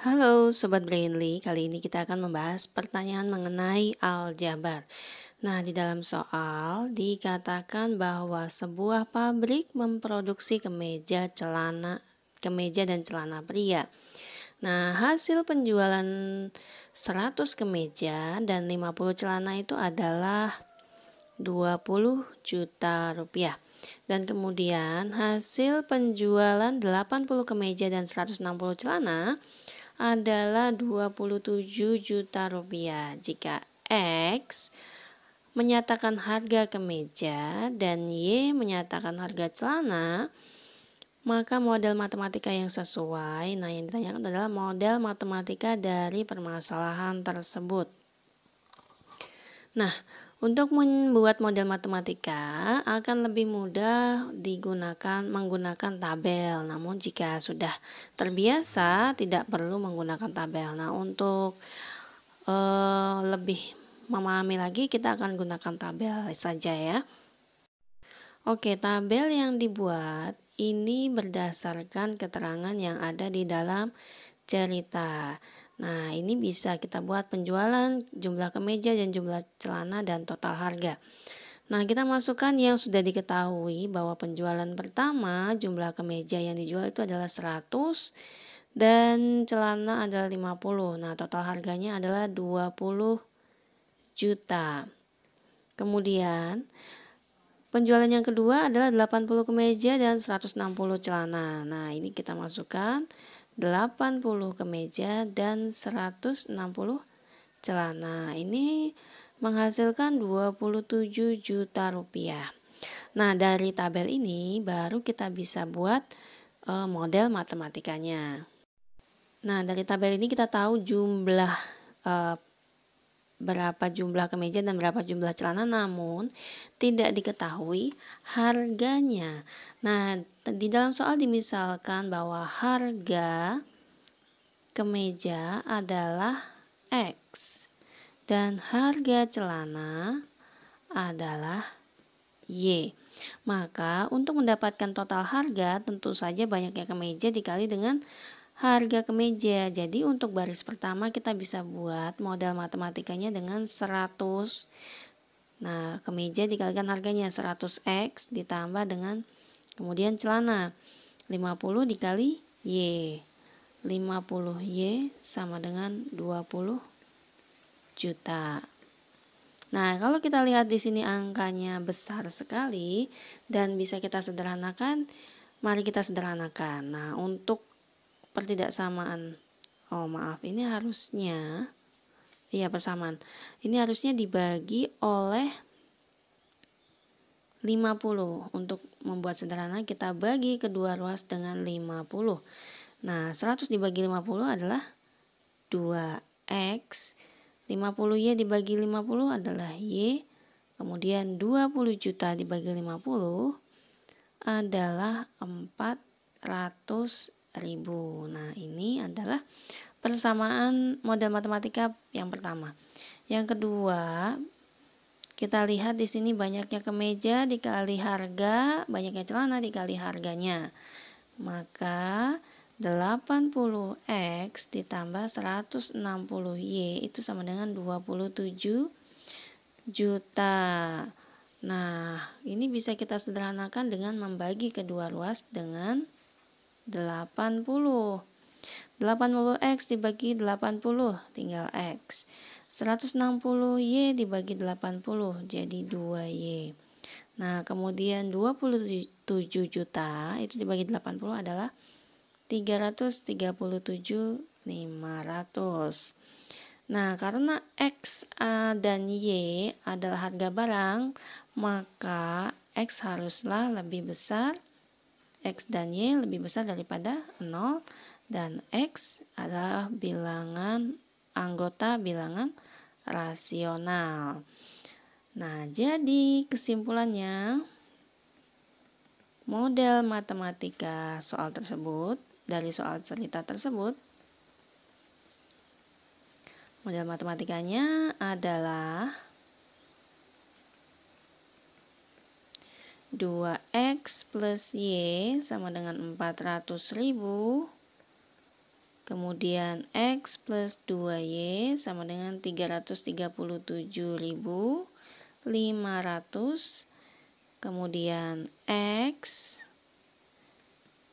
Halo Sobat Brainly, kali ini kita akan membahas pertanyaan mengenai aljabar. Nah, di dalam soal dikatakan bahwa sebuah pabrik memproduksi kemeja celana kemeja dan celana pria. Nah, hasil penjualan 100 kemeja dan 50 celana itu adalah 20 juta rupiah. Dan kemudian hasil penjualan 80 kemeja dan 160 celana adalah 27 juta rupiah. Jika X menyatakan harga kemeja dan Y menyatakan harga celana, maka model matematika yang sesuai, nah yang ditanyakan adalah model matematika dari permasalahan tersebut. Nah, untuk membuat model matematika akan lebih mudah digunakan menggunakan tabel. Namun jika sudah terbiasa tidak perlu menggunakan tabel. Nah, untuk uh, lebih memahami lagi kita akan gunakan tabel saja ya. Oke, tabel yang dibuat ini berdasarkan keterangan yang ada di dalam cerita. Nah, ini bisa kita buat penjualan jumlah kemeja dan jumlah celana dan total harga. Nah, kita masukkan yang sudah diketahui bahwa penjualan pertama jumlah kemeja yang dijual itu adalah 100 dan celana adalah 50. Nah, total harganya adalah 20 juta. Kemudian Penjualan yang kedua adalah 80 kemeja dan 160 celana. Nah, ini kita masukkan 80 kemeja dan 160 celana. Ini menghasilkan 27 juta rupiah. Nah, dari tabel ini baru kita bisa buat uh, model matematikanya. Nah, dari tabel ini kita tahu jumlah uh, berapa jumlah kemeja dan berapa jumlah celana namun tidak diketahui harganya. Nah, di dalam soal dimisalkan bahwa harga kemeja adalah X dan harga celana adalah Y. Maka untuk mendapatkan total harga tentu saja banyaknya kemeja dikali dengan harga kemeja. Jadi untuk baris pertama kita bisa buat modal matematikanya dengan 100. Nah, kemeja dikalikan harganya 100x ditambah dengan kemudian celana 50 dikali Y. 50Y sama dengan 20 juta. Nah, kalau kita lihat di sini angkanya besar sekali dan bisa kita sederhanakan, mari kita sederhanakan. Nah, untuk pertidaksamaan. Oh, maaf, ini harusnya iya persamaan. Ini harusnya dibagi oleh 50. Untuk membuat sederhana kita bagi kedua ruas dengan 50. Nah, 100 dibagi 50 adalah 2x. 50Y dibagi 50 adalah Y. Kemudian 20 juta dibagi 50 adalah 400 ribu. Nah, ini adalah persamaan model matematika yang pertama. Yang kedua, kita lihat di sini banyaknya kemeja dikali harga, banyaknya celana dikali harganya. Maka 80X ditambah 160Y itu sama dengan 27 juta. Nah, ini bisa kita sederhanakan dengan membagi kedua ruas dengan 80. 80x dibagi 80 tinggal x. 160y dibagi 80 jadi 2y. Nah, kemudian 27 juta itu dibagi 80 adalah 337 500. Nah, karena X dan Y adalah harga barang, maka X haruslah lebih besar X dan Y lebih besar daripada 0 dan X adalah bilangan anggota bilangan rasional. Nah, jadi kesimpulannya model matematika soal tersebut dari soal cerita tersebut model matematikanya adalah 2x plus y sama dengan 400.000, kemudian x plus 2y sama dengan 337.500 kemudian x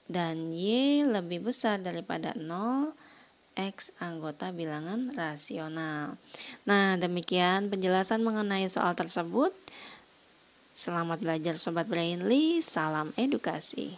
dan y lebih besar daripada 0 X anggota bilangan rasional. Nah, demikian penjelasan mengenai soal tersebut. Selamat belajar Sobat Brainly, salam edukasi.